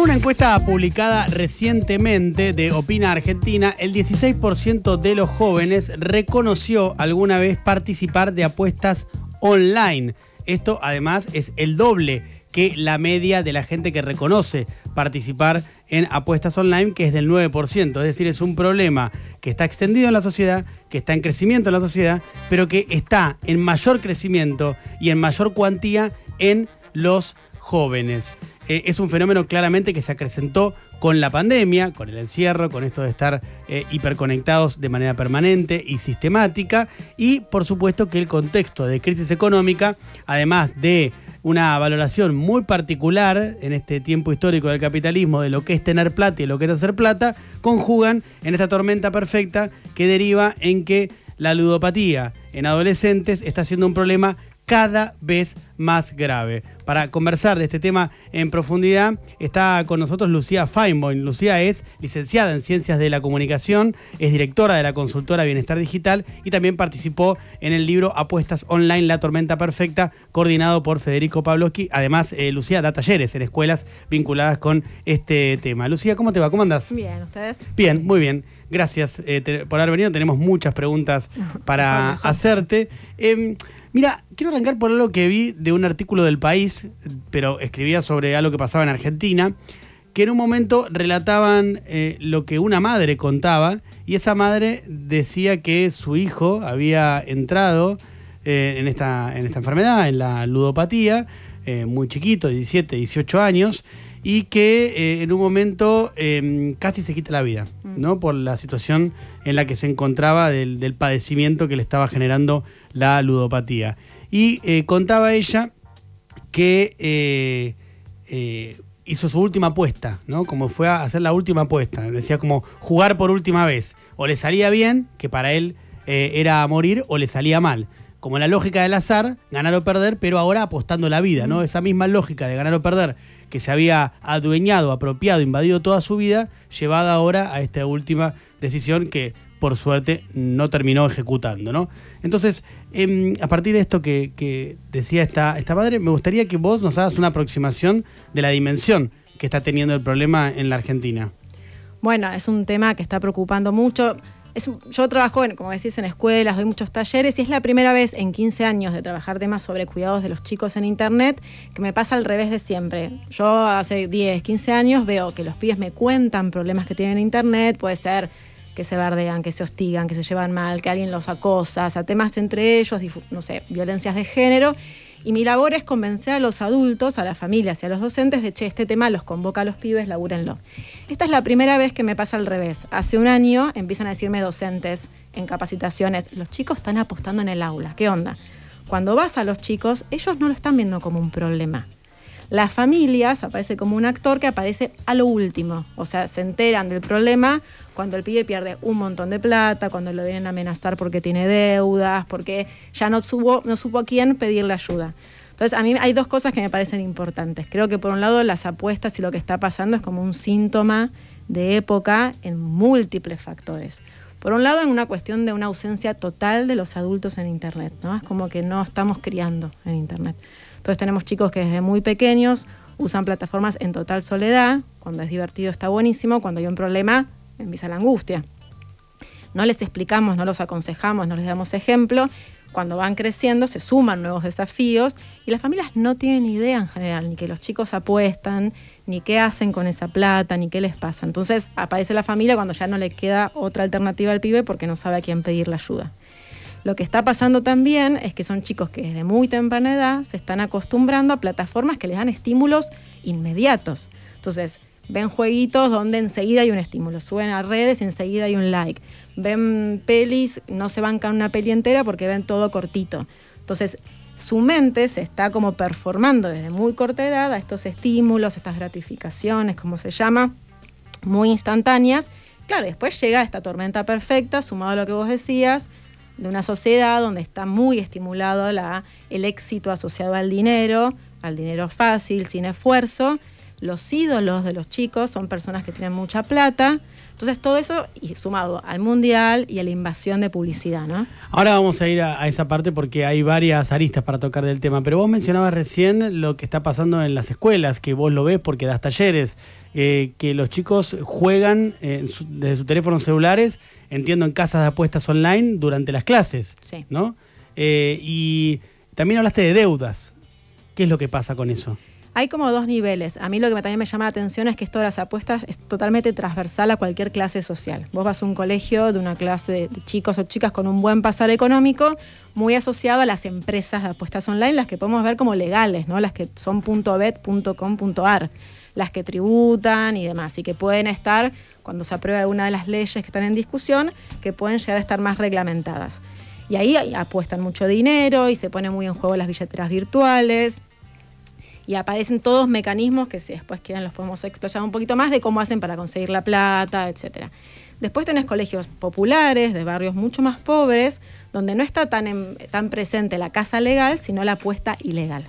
En una encuesta publicada recientemente de Opina Argentina, el 16% de los jóvenes reconoció alguna vez participar de apuestas online. Esto además es el doble que la media de la gente que reconoce participar en apuestas online, que es del 9%. Es decir, es un problema que está extendido en la sociedad, que está en crecimiento en la sociedad, pero que está en mayor crecimiento y en mayor cuantía en los jóvenes. Eh, es un fenómeno claramente que se acrecentó con la pandemia, con el encierro, con esto de estar eh, hiperconectados de manera permanente y sistemática. Y por supuesto que el contexto de crisis económica, además de una valoración muy particular en este tiempo histórico del capitalismo de lo que es tener plata y lo que es hacer plata, conjugan en esta tormenta perfecta que deriva en que la ludopatía en adolescentes está siendo un problema cada vez más grave. Para conversar de este tema en profundidad está con nosotros Lucía Feinboin. Lucía es licenciada en Ciencias de la Comunicación, es directora de la consultora Bienestar Digital y también participó en el libro Apuestas Online, La Tormenta Perfecta, coordinado por Federico Pabloski Además, eh, Lucía da talleres en escuelas vinculadas con este tema. Lucía, ¿cómo te va? ¿Cómo andas? Bien, ¿ustedes? Bien, muy bien. Gracias eh, por haber venido. Tenemos muchas preguntas para hacerte. Em, Mira, quiero arrancar por algo que vi de un artículo del país, pero escribía sobre algo que pasaba en Argentina, que en un momento relataban eh, lo que una madre contaba, y esa madre decía que su hijo había entrado eh, en, esta, enfermedad, en la ludopatía, eh, muy chiquito, 17, 18 años, y que eh, en un momento em, casi se quita la vida, mm. ¿no? Por la situación en la que se encontraba del, padecimiento que le estaba generando la ludopatía. Y eh, contaba ella que eh, hizo su última apuesta, ¿no? Como fue a hacer la última apuesta. Decía como jugar por última vez. O le salía bien, que para él era morir, o le salía mal como la lógica del azar, ganar o perder, pero ahora apostando la vida, ¿no? Esa misma lógica de ganar o perder que se había adueñado, apropiado, invadido toda su vida, llevada ahora a esta última decisión que por suerte no terminó ejecutando, ¿no? Entonces, em, a partir de esto que, decía esta madre, me gustaría que vos nos hagas una aproximación de la dimensión que está teniendo el problema en la Argentina. Bueno, es un tema que está preocupando mucho yo trabajo, en, como decís, en escuelas, doy muchos talleres y es la primera vez en 15 años de trabajar temas sobre cuidados de los chicos en Internet que me pasa al revés de siempre. Yo hace 10, 15 años veo que los pibes me cuentan problemas que tienen en Internet, puede ser que se bardean, que se hostigan, que se llevan mal, que alguien los acosa, o sea, temas entre ellos, no sé, violencias de género. Y mi labor es convencer a los adultos, a las familias y a los docentes de, che, este tema los convoca a los pibes, labúrenlo. Esta es la primera vez que me pasa al revés. Hace un año empiezan a decirme docentes en capacitaciones, los chicos están apostando en el aula, ¿qué onda? Cuando vas a los chicos, ellos no lo están viendo como un problema las familias aparece como un actor que aparece a lo último, o sea, se enteran del problema cuando el pibe pierde un montón de plata, cuando lo vienen a amenazar porque tiene deudas, porque ya no, no supo a quién pedirle ayuda. Entonces, a mí hay dos cosas que me parecen importantes. Creo que por un lado las apuestas y lo que está pasando es como un síntoma de época en múltiples factores. Por un lado, en una cuestión de una ausencia total de los adultos en Internet, ¿no? Es como que no estamos criando en Internet. Entonces tenemos chicos que desde muy pequeños usan plataformas en total soledad, cuando es divertido está buenísimo, cuando hay un problema empieza la angustia. No les explicamos, no los aconsejamos, no les damos ejemplo. Cuando van creciendo se suman nuevos desafíos y las familias no tienen idea en general, ni que los chicos apuestan, ni qué hacen con esa plata, ni qué les pasa. Entonces aparece la familia cuando ya no le queda otra alternativa al pibe porque no sabe a quién pedir la ayuda. Lo que está pasando también es que son chicos que desde muy temprana edad se están acostumbrando a plataformas que les dan estímulos inmediatos. Entonces, ven jueguitos donde enseguida hay un estímulo, suben a redes y enseguida hay un like. Ven pelis, no se bancan una peli entera porque ven todo cortito. Entonces, su mente se está como performando desde muy corta edad a estos estímulos, estas gratificaciones, como se llama, muy instantáneas. Claro, después llega esta tormenta perfecta, sumado a lo que vos decías, de una sociedad donde está muy estimulado el éxito asociado al dinero, al dinero fácil, sin esfuerzo. Los ídolos de los chicos son personas que tienen mucha plata, entonces todo eso y sumado al mundial y a la invasión de publicidad, ¿no? Ahora vamos a ir a, esa parte porque hay varias aristas para tocar del tema, pero vos mencionabas recién lo que está pasando en las escuelas, que vos lo ves porque das talleres, eh, que los chicos juegan eh, desde sus teléfonos celulares, entiendo en casas de apuestas online durante las clases, sí. ¿no? Eh, y también hablaste de deudas. ¿Qué es lo que pasa con eso? hay como dos niveles. A mí lo que también me llama la atención es que esto de las apuestas es totalmente transversal a cualquier clase social. Vos vas a un colegio de una clase de chicos o chicas con un buen pasar económico, muy asociado a las empresas de apuestas online, las que podemos ver como legales, ¿no? Las que son .bet.com.ar, las que tributan y demás, y que pueden estar, cuando se apruebe alguna de las leyes que están en discusión, que pueden llegar a estar más reglamentadas. Y ahí apuestan mucho dinero y se pone muy en juego las billeteras virtuales y aparecen todos mecanismos que si después quieren los podemos explayar un poquito más de cómo hacen para conseguir la plata, etc. Después tenés colegios populares, de barrios mucho más pobres, donde no está tan, tan presente la casa legal, sino la apuesta ilegal.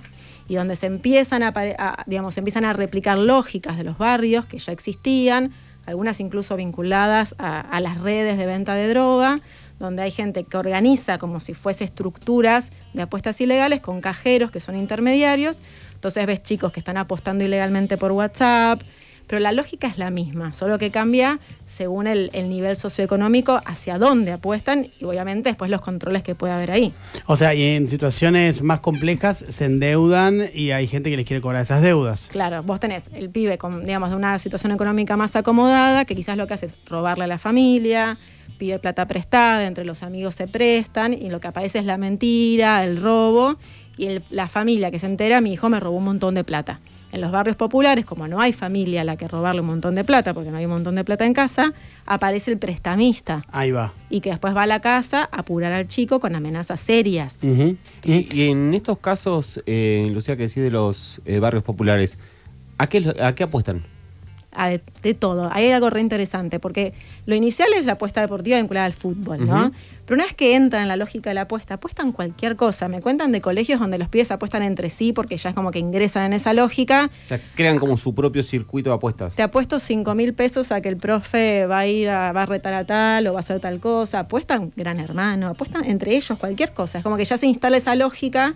Y donde se empiezan a, digamos, empiezan a replicar lógicas de los barrios que ya existían, algunas incluso vinculadas a, a las redes de venta de droga, donde hay gente que organiza como si fuese estructuras de apuestas ilegales con cajeros que son intermediarios, entonces ves chicos que están apostando ilegalmente por WhatsApp, pero la lógica es la misma, solo que cambia según el, nivel socioeconómico hacia dónde apuestan y obviamente después los controles que puede haber ahí. O sea, y en situaciones más complejas se endeudan y hay gente que les quiere cobrar esas deudas. Claro, vos tenés el pibe con, digamos, de una situación económica más acomodada que quizás lo que hace es robarle a la familia, pide plata prestada, entre los amigos se prestan y lo que aparece es la mentira, el robo y la familia que se entera, mi hijo me robó un montón de plata. En los barrios populares, como no hay familia a la que robarle un montón de plata, porque no hay un montón de plata en casa, aparece el prestamista. Ahí va. Y que después va a la casa a apurar al chico con amenazas serias. y, en estos casos, eh, Lucía, que decís de los eh, barrios populares, ¿a qué apuestan? de todo. hay algo re interesante, porque lo inicial es la apuesta deportiva vinculada al fútbol, ¿no? Pero una vez que entran en la lógica de la apuesta, apuestan cualquier cosa. Me cuentan de colegios donde los pibes apuestan entre sí porque ya es como que ingresan en esa lógica. O sea, crean como su propio circuito de apuestas. Te apuesto 5 mil pesos a que el profe va a ir a, va a retar a tal o va a hacer tal cosa. Apuestan gran hermano, apuestan entre ellos cualquier cosa. Es como que ya se instala esa lógica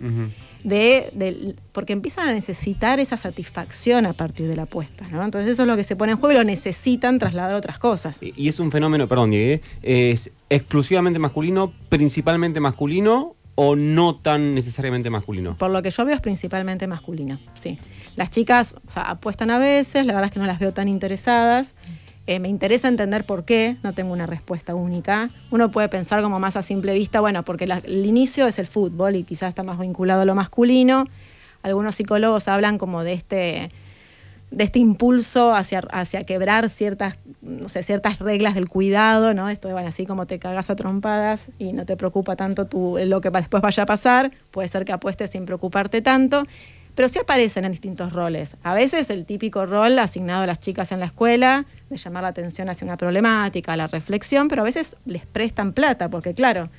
de, porque empiezan a necesitar esa satisfacción a partir de la apuesta, ¿no? Entonces eso es lo que se pone en juego y lo necesitan trasladar a otras cosas. Y, es un fenómeno, perdón, Diego, ¿eh? es exclusivamente masculino, principalmente masculino o no tan necesariamente masculino? Por lo que yo veo es principalmente masculino, sí. Las chicas apuestan a veces, la verdad es que no las veo tan interesadas. Eh, me interesa entender por qué, no tengo una respuesta única. Uno puede pensar como más a simple vista, bueno, porque el inicio es el fútbol y quizás está más vinculado a lo masculino. Algunos psicólogos hablan como de este, de este impulso hacia, hacia quebrar ciertas, no sé, ciertas reglas del cuidado, ¿no? Esto de, bueno, así como te cagas a trompadas y no te preocupa tanto tu, lo que después vaya a pasar, puede ser que apuestes sin preocuparte tanto pero sí aparecen en distintos roles. A veces el típico rol asignado a las chicas en la escuela, de llamar la atención hacia una problemática, la reflexión, pero a veces les prestan plata, porque claro,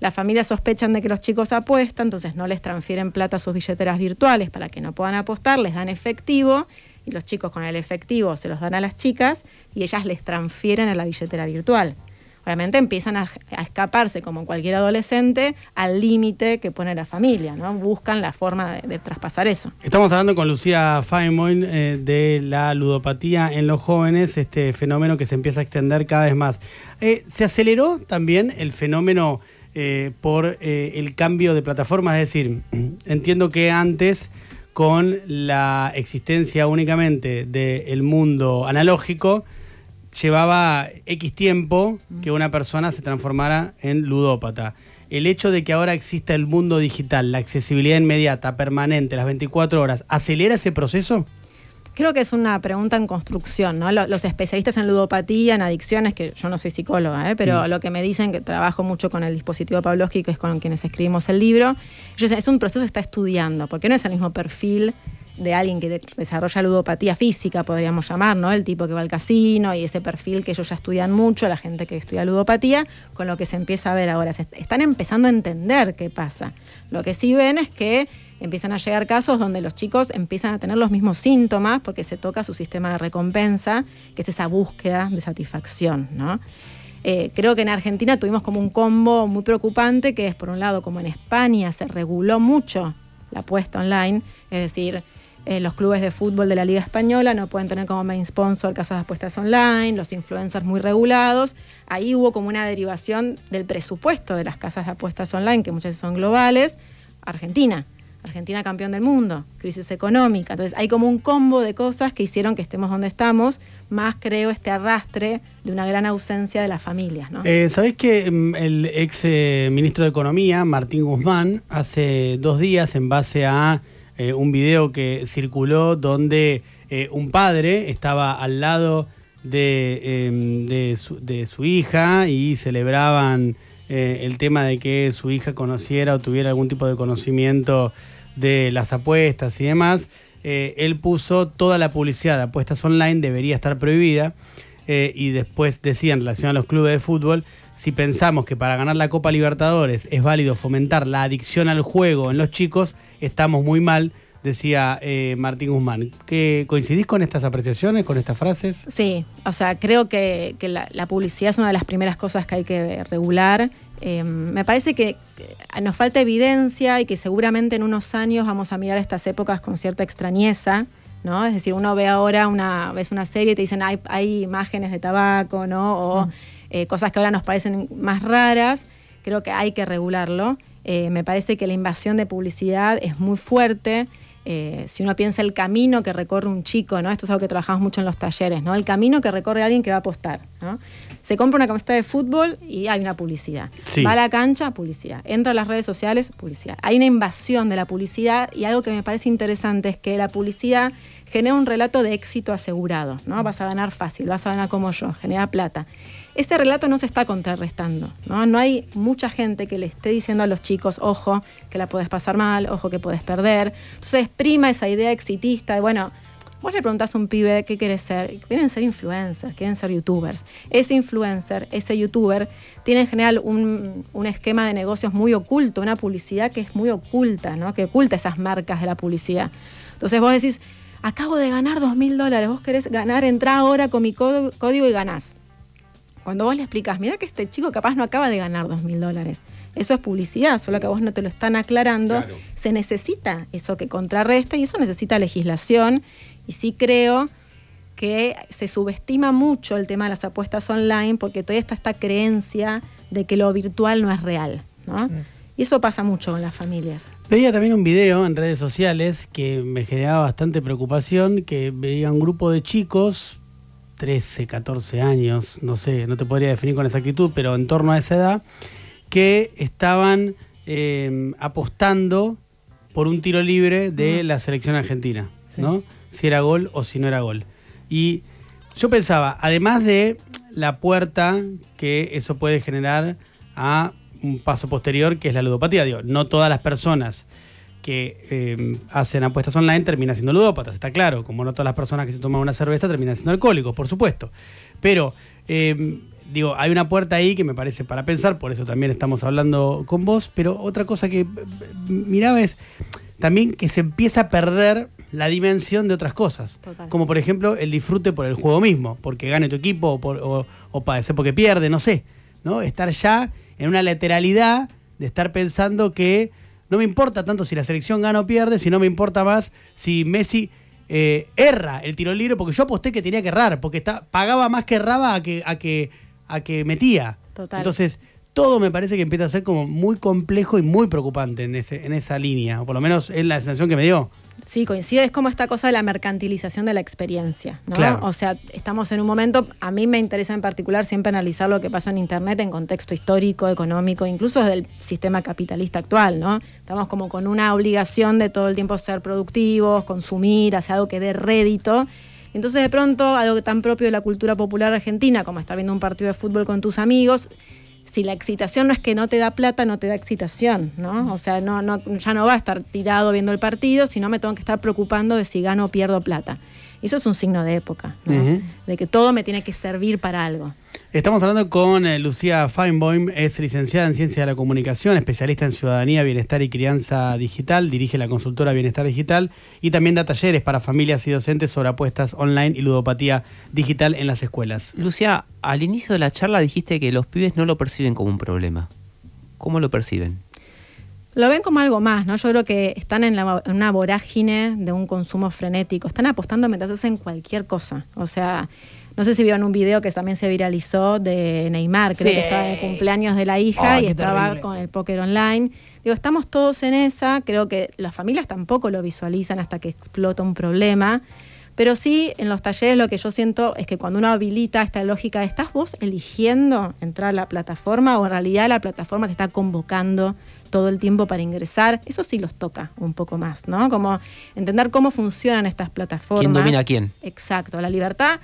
las familias sospechan de que los chicos apuestan, entonces no les transfieren plata a sus billeteras virtuales para que no puedan apostar, les dan efectivo y los chicos con el efectivo se los dan a las chicas y ellas les transfieren a la billetera virtual obviamente empiezan a, escaparse, como cualquier adolescente, al límite que pone la familia, ¿no? Buscan la forma de, traspasar eso. Estamos hablando con Lucía Feynman eh, de la ludopatía en los jóvenes, este fenómeno que se empieza a extender cada vez más. Eh, ¿Se aceleró también el fenómeno eh, por el cambio de plataforma? Es decir, entiendo que antes con la existencia únicamente del mundo analógico, llevaba X tiempo que una persona se transformara en ludópata. El hecho de que ahora exista el mundo digital, la accesibilidad inmediata, permanente, las 24 horas, ¿acelera ese proceso? Creo que es una pregunta en construcción, Los especialistas en ludopatía, en adicciones, que yo no soy psicóloga, ¿eh? pero mm. lo que me dicen, que trabajo mucho con el dispositivo Pavlovsky, que es con quienes escribimos el libro, es un proceso que está estudiando, porque no es el mismo perfil de alguien que desarrolla ludopatía física, podríamos llamar, ¿no? El tipo que va al casino y ese perfil que ellos ya estudian mucho, la gente que estudia ludopatía, con lo que se empieza a ver ahora. Se están empezando a entender qué pasa. Lo que sí ven es que empiezan a llegar casos donde los chicos empiezan a tener los mismos síntomas porque se toca su sistema de recompensa, que es esa búsqueda de satisfacción, ¿no? Eh, creo que en Argentina tuvimos como un combo muy preocupante que es, por un lado, como en España se reguló mucho la apuesta online, es decir, eh, los clubes de fútbol de la Liga Española no pueden tener como main sponsor casas de apuestas online, los influencers muy regulados. Ahí hubo como una derivación del presupuesto de las casas de apuestas online, que muchas veces son globales, Argentina. Argentina campeón del mundo, crisis económica. Entonces hay como un combo de cosas que hicieron que estemos donde estamos, más creo este arrastre de una gran ausencia de las familias. Eh, sabéis que mm, el ex eh, ministro de Economía, Martín Guzmán, hace dos días en base a eh, un video que circuló donde eh, un padre estaba al lado de, em, su, hija y celebraban eh, el tema de que su hija conociera o tuviera algún tipo de conocimiento de las apuestas y demás. él puso toda la publicidad de apuestas online debería estar prohibida. y después decía en relación a los clubes de fútbol si pensamos que para ganar la Copa Libertadores es válido fomentar la adicción al juego en los chicos, estamos muy mal, decía eh, Martín Guzmán. ¿Qué ¿Coincidís con estas apreciaciones, con estas frases? Sí, o sea, creo que, la, publicidad es una de las primeras cosas que hay que regular. Eh, me parece que nos falta evidencia y que seguramente en unos años vamos a mirar estas épocas con cierta extrañeza. ¿No? Es decir, uno ve ahora una, ves una serie y te dicen hay, imágenes de tabaco, ¿no? Eh, cosas que ahora nos parecen más raras, creo que hay que regularlo. Eh, me parece que la invasión de publicidad es muy fuerte. Eh, si uno piensa el camino que recorre un chico, ¿no? Esto es algo que trabajamos mucho en los talleres, ¿no? El camino que recorre alguien que va a apostar, ¿no? Se compra una camiseta de fútbol y hay una publicidad. Va a la cancha, publicidad. Entra a las redes sociales, publicidad. Hay una invasión de la publicidad y algo que me parece interesante es que la publicidad genera un relato de éxito asegurado, ¿no? Vas a ganar fácil, vas a ganar como yo, genera plata ese relato no se está contrarrestando. ¿no? no hay mucha gente que le esté diciendo a los chicos, ojo, que la puedes pasar mal, ojo, que puedes perder. Entonces prima esa idea exitista de, bueno, vos le preguntás a un pibe qué quiere ser, quieren ser influencers, quieren ser youtubers. Ese influencer, ese youtuber, tiene en general un, esquema de negocios muy oculto, una publicidad que es muy oculta, ¿no? que oculta esas marcas de la publicidad. Entonces vos decís, acabo de ganar dos mil dólares, vos querés ganar, entrá ahora con mi código y ganás. Cuando vos le explicás, mira que este chico capaz no acaba de ganar dos mil dólares. Eso es publicidad, solo que a vos no te lo están aclarando. Se necesita eso que contrarresta y eso necesita legislación. Y sí creo que se subestima mucho el tema de las apuestas online porque todavía está esta creencia de que lo virtual no es real. Mm. Y eso pasa mucho con las familias. Veía también un video en redes sociales que me generaba bastante preocupación, que veía un grupo de chicos 13, 14 años, no sé, no te podría definir con exactitud, pero en torno a esa edad, que estaban eh, apostando por un tiro libre de la selección argentina, ¿no? Si era gol o si no era gol. Y yo pensaba, además de la puerta que eso puede generar a un paso posterior, que es la ludopatía, digo, no todas las personas que eh, hacen apuestas online termina siendo ludópatas, está claro. Como no todas las personas que se toman una cerveza terminan siendo alcohólicos, por supuesto. Pero, eh, digo, hay una puerta ahí que me parece para pensar, por eso también estamos hablando con vos. Pero otra cosa que eh, miraba es también que se empieza a perder la dimensión de otras cosas. Como por ejemplo el disfrute por el juego mismo, porque gane tu equipo o, padecer porque pierde, no sé. ¿no? Estar ya en una lateralidad de estar pensando que no me importa tanto si la selección gana o pierde, sino me importa más si Messi eh, erra el tiro libre, porque yo aposté que tenía que errar, porque está, pagaba más que erraba a que, a que, a que metía. Entonces, todo me parece que empieza a ser como muy complejo y muy preocupante en, ese, en esa línea, o por lo menos es la sensación que me dio. Sí, coincide, Es como esta cosa de la mercantilización de la experiencia. O sea, estamos en un momento, a mí me interesa en particular siempre analizar lo que pasa en Internet en contexto histórico, económico, incluso del sistema capitalista actual. ¿no? Estamos como con una obligación de todo el tiempo ser productivos, consumir, hacer algo que dé rédito. Entonces, de pronto, algo tan propio de la cultura popular argentina como estar viendo un partido de fútbol con tus amigos, si la excitación no es que no te da plata, no te da excitación, ¿no? O sea, no, no, ya no va a estar tirado viendo el partido, sino me tengo que estar preocupando de si gano o pierdo plata. eso es un signo de época, ¿no? De que todo me tiene que servir para algo. Estamos hablando con eh, Lucía Feinboim, es licenciada en Ciencia de la Comunicación, especialista en Ciudadanía, Bienestar y Crianza Digital, dirige la consultora Bienestar Digital y también da talleres para familias y docentes sobre apuestas online y ludopatía digital en las escuelas. Lucía, al inicio de la charla dijiste que los pibes no lo perciben como un problema. ¿Cómo lo perciben? Lo ven como algo más, ¿no? Yo creo que están en, en una vorágine de un consumo frenético, están apostando mientras hacen cualquier cosa, o sea no sé si vieron un video que también se viralizó de Neymar, creo que estaba el cumpleaños de la hija y estaba con el póker online. Digo, estamos todos en esa, creo que las familias tampoco lo visualizan hasta que explota un problema. Pero sí, en los talleres lo que yo siento es que cuando uno habilita esta lógica, estás vos eligiendo entrar a la plataforma o en realidad la plataforma te está convocando todo el tiempo para ingresar. Eso sí los toca un poco más, ¿no? Como entender cómo funcionan estas plataformas. ¿Quién domina a quién? Exacto, la libertad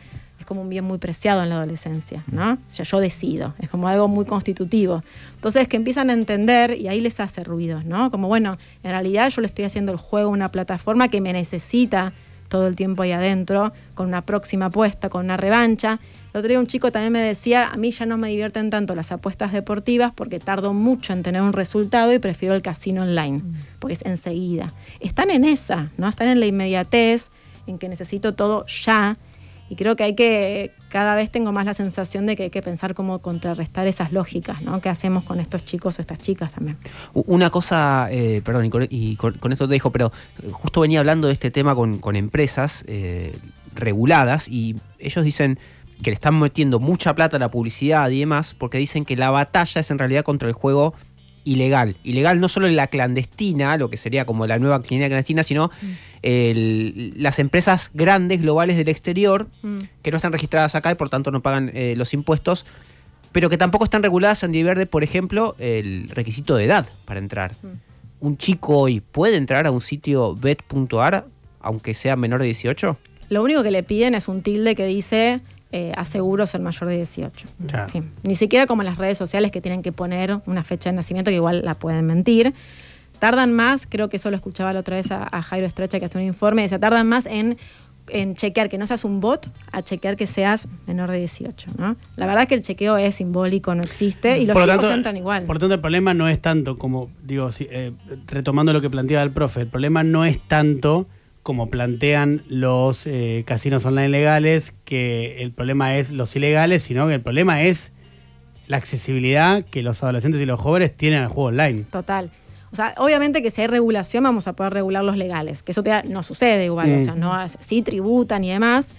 como un bien muy preciado en la adolescencia, ¿no? O sea, yo decido, es como algo muy constitutivo. Entonces, que empiezan a entender y ahí les hace ruido ¿no? Como, bueno, en realidad yo le estoy haciendo el juego a una plataforma que me necesita todo el tiempo ahí adentro, con una próxima apuesta, con una revancha. El otro día un chico también me decía, a mí ya no me divierten tanto las apuestas deportivas porque tardo mucho en tener un resultado y prefiero el casino online, mm. porque es enseguida. Están en esa, ¿no? Están en la inmediatez, en que necesito todo ya y creo que hay que, cada vez tengo más la sensación de que hay que pensar cómo contrarrestar esas lógicas, ¿no? ¿Qué hacemos con estos chicos o estas chicas también? Una cosa, eh, perdón, y con, esto te dejo, pero eh, justo venía hablando de este tema con, empresas eh, reguladas y ellos dicen que le están metiendo mucha plata a la publicidad y demás porque dicen que la batalla es en realidad contra el juego ilegal. Ilegal no solo la clandestina, lo que sería como la nueva clínica clandestina, sino mm. las empresas grandes, globales del exterior, mm. que no están registradas acá y por tanto no pagan eh, los impuestos, pero que tampoco están reguladas en Diverde, por ejemplo, el requisito de edad para entrar. Mm. ¿Un chico hoy puede entrar a un sitio bet.ar aunque sea menor de 18? Lo único que le piden es un tilde que dice eh, aseguros el mayor de 18. ni siquiera como las redes sociales que tienen que poner una fecha de nacimiento, que igual la pueden mentir. Tardan más, creo que eso lo escuchaba la otra vez a, Jairo Estrecha que hace un informe, se tardan más en en chequear que no seas un bot a chequear que seas menor de 18. ¿no? La verdad es que el chequeo es simbólico, no existe y los por chicos tanto, entran igual. Por tanto, el problema no es tanto como, digo, eh, retomando lo que planteaba el profe, el problema no es tanto como plantean los eh, casinos online legales, que el problema es los ilegales, sino que el problema es la accesibilidad que los adolescentes y los jóvenes tienen al juego online. Total. O sea, obviamente que si hay regulación vamos a poder regular los legales, que eso no sucede igual, o mm. sea, no, sí tributan y demás,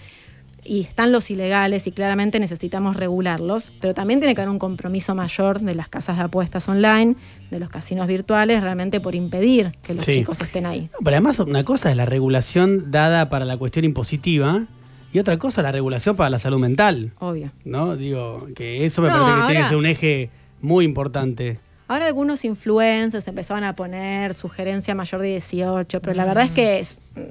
y están los ilegales y claramente necesitamos regularlos, pero también tiene que haber un compromiso mayor de las casas de apuestas online, de los casinos virtuales, realmente por impedir que los chicos estén ahí. No, pero además una cosa es la regulación dada para la cuestión impositiva. Y otra cosa, la regulación para la salud mental. Obvio. ¿No? Digo, que eso me parece que tiene que ser un eje muy importante. Ahora algunos influencers empezaban a poner sugerencia mayor de 18, pero la verdad es que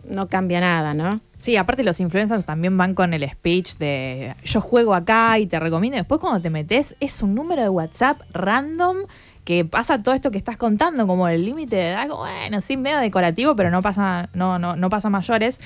no cambia nada, ¿no? Sí, aparte los influencers también van con el speech de yo juego acá y te recomiendo. Después cuando te metes es un número de WhatsApp random que pasa todo esto que estás contando, como el límite de edad, bueno, sí, medio decorativo, pero no pasa, no, no, no pasa mayores.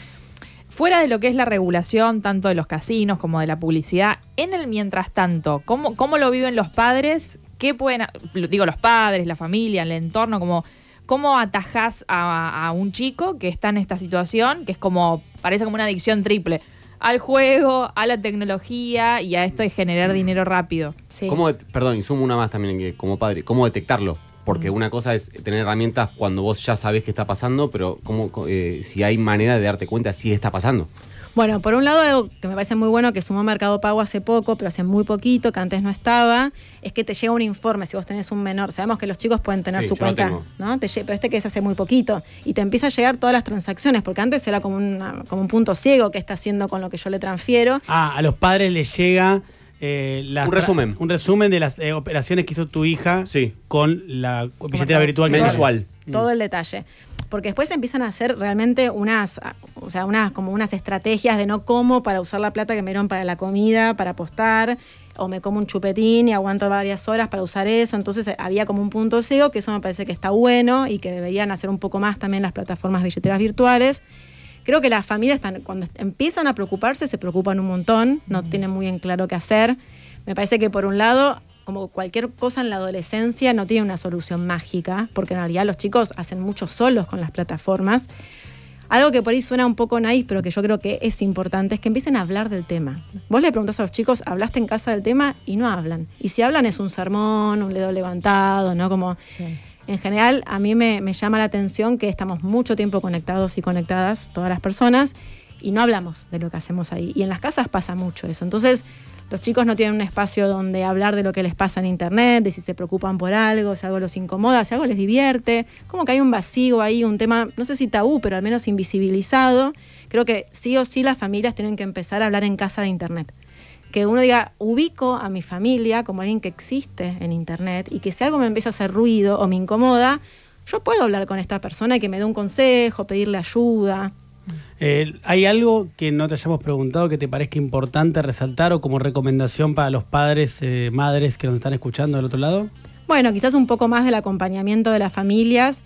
Fuera de lo que es la regulación, tanto de los casinos como de la publicidad, en el mientras tanto, ¿cómo, cómo lo viven los padres ¿Qué pueden, digo, los padres, la familia, el entorno, como... ¿Cómo atajás a, un chico que está en esta situación, que es como, parece como una adicción triple? al juego, a la tecnología y a esto de generar mm. dinero rápido. Sí. ¿Cómo perdón, y sumo una más también como padre, ¿cómo detectarlo? Porque mm. una cosa es tener herramientas cuando vos ya sabés qué está pasando, pero ¿cómo, eh, si hay manera de darte cuenta si está pasando. Bueno, por un lado, algo que me parece muy bueno que sumó Mercado Pago hace poco, pero hace muy poquito, que antes no estaba, es que te llega un informe si vos tenés un menor. Sabemos que los chicos pueden tener su cuenta, ¿no? Te, pero este que es hace muy poquito. Y te empieza a llegar todas las transacciones, porque antes era como, un punto ciego que está haciendo con lo que yo le transfiero. Ah, a los padres les llega. Eh, un resumen. Un resumen de las eh, operaciones que hizo tu hija con la billetera virtual mensual. todo el detalle porque después empiezan a hacer realmente unas, o sea, unas, como unas estrategias de no como para usar la plata que me dieron para la comida, para apostar, o me como un chupetín y aguanto varias horas para usar eso. Entonces eh, había como un punto ciego, que eso me parece que está bueno y que deberían hacer un poco más también las plataformas billeteras virtuales. Creo que las familias están, cuando empiezan a preocuparse se preocupan un montón, no tienen muy en claro qué hacer. Me parece que por un lado como cualquier cosa en la adolescencia, no tiene una solución mágica, porque en realidad los chicos hacen mucho solos con las plataformas. Algo que por ahí suena un poco naif, pero que yo creo que es importante, es que empiecen a hablar del tema. Vos le preguntás a los chicos, ¿hablaste en casa del tema? Y no hablan. Y si hablan es un sermón, un dedo levantado, ¿no? Como. En general, a mí me, me llama la atención que estamos mucho tiempo conectados y conectadas, todas las personas, y no hablamos de lo que hacemos ahí. Y en las casas pasa mucho eso. Entonces, los chicos no tienen un espacio donde hablar de lo que les pasa en internet, de si se preocupan por algo, si algo los incomoda, si algo les divierte. Como que hay un vacío ahí, un tema, no sé si tabú, pero al menos invisibilizado. Creo que sí o sí las familias tienen que empezar a hablar en casa de internet que uno diga, ubico a mi familia como alguien que existe en Internet y que si algo me empieza a hacer ruido o me incomoda, yo puedo hablar con esta persona y que me dé un consejo, pedirle ayuda. Eh, ¿Hay algo que no te hayamos preguntado que te parezca importante resaltar o como recomendación para los padres, eh, madres que nos están escuchando del otro lado? Bueno, quizás un poco más del acompañamiento de las familias,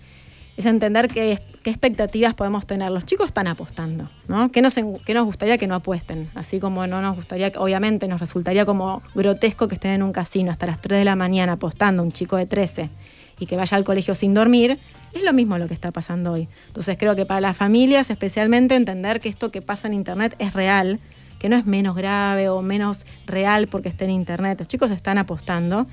es entender qué, expectativas podemos tener. Los chicos están apostando, ¿no? ¿Qué nos, qué nos gustaría que no apuesten? Así como no nos gustaría, obviamente nos resultaría como grotesco que estén en un casino hasta las 3 de la mañana apostando un chico de 13 y que vaya al colegio sin dormir, es lo mismo lo que está pasando hoy. Entonces creo que para las familias especialmente entender que esto que pasa en Internet es real, que no es menos grave o menos real porque esté en Internet. Los chicos están apostando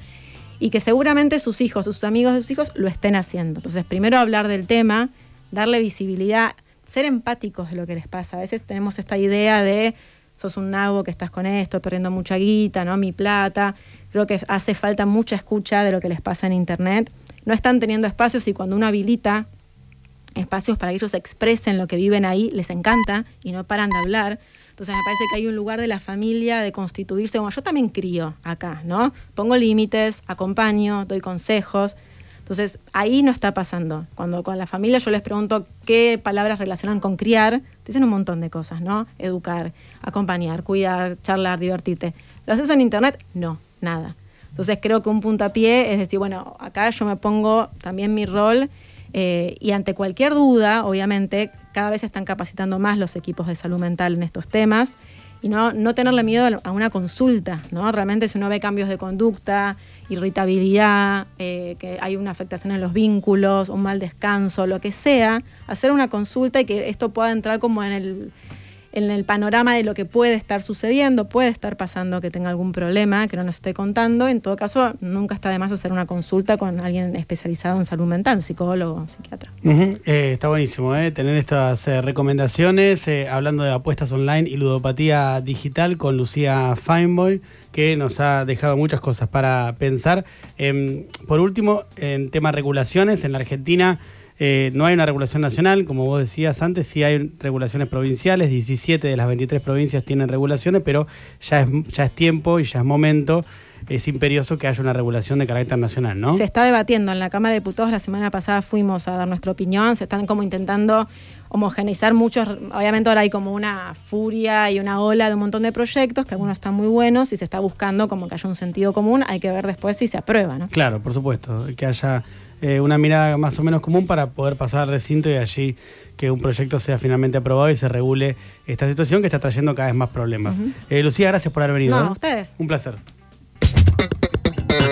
y que seguramente sus hijos, sus amigos de sus hijos lo estén haciendo. Entonces primero hablar del tema, darle visibilidad, ser empáticos de lo que les pasa. A veces tenemos esta idea de sos un nabo que estás con esto, perdiendo mucha guita, ¿no? Mi plata. Creo que hace falta mucha escucha de lo que les pasa en internet no están teniendo espacios y cuando uno habilita espacios para que ellos expresen lo que viven ahí, les encanta y no paran de hablar. Entonces me parece que hay un lugar de la familia de constituirse como yo también crío acá, ¿no? Pongo límites, acompaño, doy consejos. Entonces ahí no está pasando. Cuando con la familia yo les pregunto qué palabras relacionan con criar, te dicen un montón de cosas, ¿no? Educar, acompañar, cuidar, charlar, divertirte. ¿Lo haces en internet? No, nada. Entonces creo que un puntapié es decir, bueno, acá yo me pongo también mi rol eh, y ante cualquier duda, obviamente, cada vez se están capacitando más los equipos de salud mental en estos temas y no, no tenerle miedo a una consulta, ¿no? Realmente si uno ve cambios de conducta, irritabilidad, eh, que hay una afectación en los vínculos, un mal descanso, lo que sea, hacer una consulta y que esto pueda entrar como en el en el panorama de lo que puede estar sucediendo, puede estar pasando que tenga algún problema que no nos esté contando. En todo caso, nunca está de más hacer una consulta con alguien especializado en salud mental, psicólogo, psiquiatra. Eh, está buenísimo eh, tener estas eh, recomendaciones, hablando de apuestas online y ludopatía digital con Lucía Feinboy que nos ha dejado muchas cosas para pensar. Em, por último, en tema regulaciones, en la Argentina eh, no hay una regulación nacional, como vos decías antes, sí hay regulaciones provinciales, 17 de las 23 provincias tienen regulaciones, pero ya es, ya es tiempo y ya es momento es imperioso que haya una regulación de carácter nacional, ¿no? Se está debatiendo en la Cámara de Diputados, la semana pasada fuimos a dar nuestra opinión, se están como intentando homogeneizar muchos, obviamente ahora hay como una furia y una ola de un montón de proyectos, que algunos están muy buenos y se está buscando como que haya un sentido común, hay que ver después si se aprueba, ¿no? Claro, por supuesto, que haya eh, una mirada más o menos común para poder pasar al recinto y allí que un proyecto sea finalmente aprobado y se regule esta situación que está trayendo cada vez más problemas. Eh, Lucía, gracias por haber venido. No, ¿eh? a ustedes. Un placer.